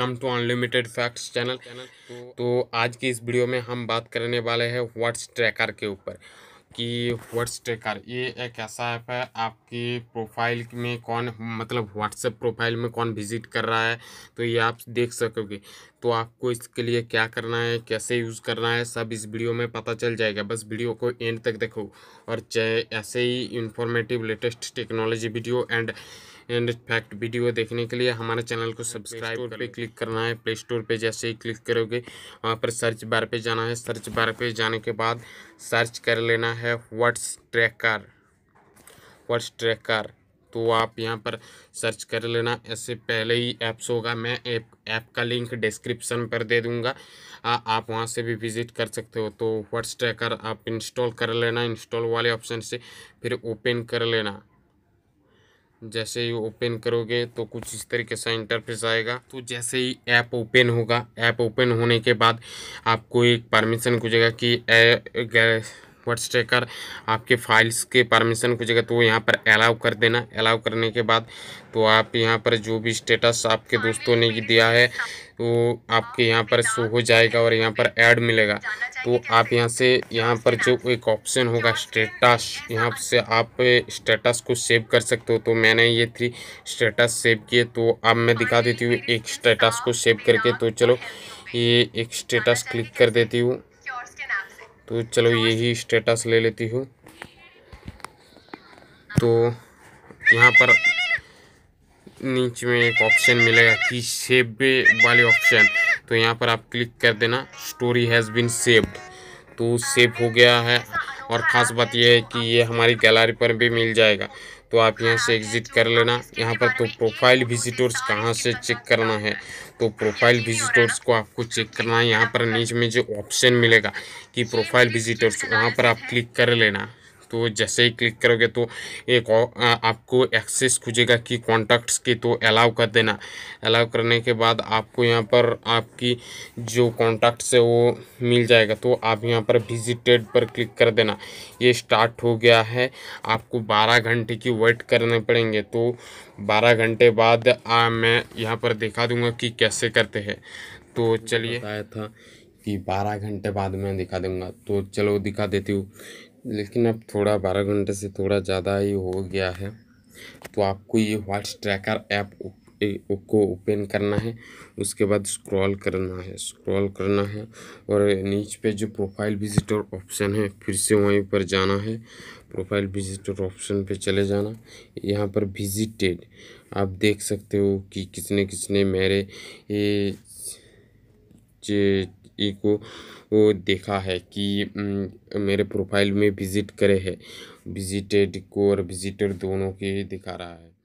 come to unlimited facts channel तो आज की इस वीडियो में हम बात करने वाले हैं व्हाट्स ट्रैकर के ऊपर कि व्हाट्स ट्रैकर ये एक ऐसा ऐप है आपकी प्रोफाइल में कौन मतलब व्हाट्सएप प्रोफाइल में कौन विजिट कर रहा है तो ये आप देख सकोगे तो आपको इसके लिए क्या करना है कैसे यूज़ करना है सब इस वीडियो में पता चल जाएगा बस वीडियो को एंड तक देखो और चाहे ऐसे ही informative latest technology video and and fact video देखने के लिए हमारे चैनल को सब्सक्राइब पे क्लिक करना है प्ले स्टोर पे जैसे ही क्लिक करोगे वहाँ पर सर्च बार पे जाना है सर्च बार पे जाने के बाद सर्च कर लेना है व्हाट्स ट्रैकर व्हाट्स ट्रैकर तो आप यहाँ पर सर्च कर लेना ऐसे पहले ही ऐप्स होगा मैं ऐप ऐप का लिंक डिस्क्रिप्शन पर दे दूँगा आप वहाँ से भी विज़िट कर सकते हो तो व्हाट्स ट्रैकर आप इंस्टॉल कर लेना इंस्टॉल वाले ऑप्शन से फिर ओपन कर लेना जैसे ही ओपन करोगे तो कुछ इस तरीके से इंटरफेस आएगा तो जैसे ही ऐप ओपन होगा ऐप ओपन होने के बाद आपको एक परमिशन गुजरेगा कि पासवर्ड स्टेकर आपके फाइल्स के परमिशन जगह तो यहाँ पर अलाउ कर देना अलाउ करने के बाद तो आप यहाँ पर जो भी स्टेटस आपके दोस्तों ने दिया है तो आपके यहाँ पर शो हो जाएगा और यहाँ पर ऐड मिलेगा तो आप यहाँ से यहाँ पर जो एक ऑप्शन होगा स्टेटस यहाँ से आप स्टेटस को सेव कर सकते हो तो मैंने ये थ्री स्टेटस सेव किए तो अब मैं दिखा देती हूँ एक स्टेटस को सेव करके तो चलो ये एक स्टेटस क्लिक कर देती हूँ तो चलो यही स्टेटस ले लेती हूँ तो यहाँ पर नीचे में एक ऑप्शन मिलेगा कि सेव वाले ऑप्शन तो यहाँ पर आप क्लिक कर देना स्टोरी हैज़ बीन सेव्ड तो सेव हो गया है और ख़ास बात यह है कि ये हमारी गैलरी पर भी मिल जाएगा तो आप यहाँ से एग्ज़िट हाँ, तो कर लेना यहाँ पर तो प्रोफाइल विजिटर्स कहाँ से चेक करना है तो प्रोफाइल विजिटर्स को आपको चेक करना है यहाँ पर नीचे में जो ऑप्शन मिलेगा कि प्रोफाइल विजिटर्स वहाँ पर आप क्लिक कर लेना तो जैसे ही क्लिक करोगे तो एक आपको एक्सेस खुजेगा कि कॉन्टैक्ट्स की तो अलाउ कर देना अलाउ करने के बाद आपको यहाँ पर आपकी जो कॉन्टैक्ट्स है वो मिल जाएगा तो आप यहाँ पर विजिटेड पर क्लिक कर देना ये स्टार्ट हो गया है आपको बारह घंटे की वेट करने पड़ेंगे तो बारह घंटे बाद आ, मैं यहाँ पर दिखा दूँगा कि कैसे करते हैं तो चलिए आया था कि बारह घंटे बाद मैं दिखा दूँगा तो चलो दिखा देती हूँ लेकिन अब थोड़ा बारह घंटे से थोड़ा ज़्यादा ही हो गया है तो आपको ये व्हाट्स ट्रैकर ऐप को ओपन करना है उसके बाद स्क्रॉल करना है स्क्रॉल करना है और नीचे पे जो प्रोफाइल विजिटर ऑप्शन है फिर से वहीं पर जाना है प्रोफाइल विजिटर ऑप्शन पे चले जाना यहाँ पर विजिटेड आप देख सकते हो कि किसने किसने मेरे ये को वो देखा है कि मेरे प्रोफाइल में विज़िट करे है विजिटेड को और विजिटर दोनों के दिखा रहा है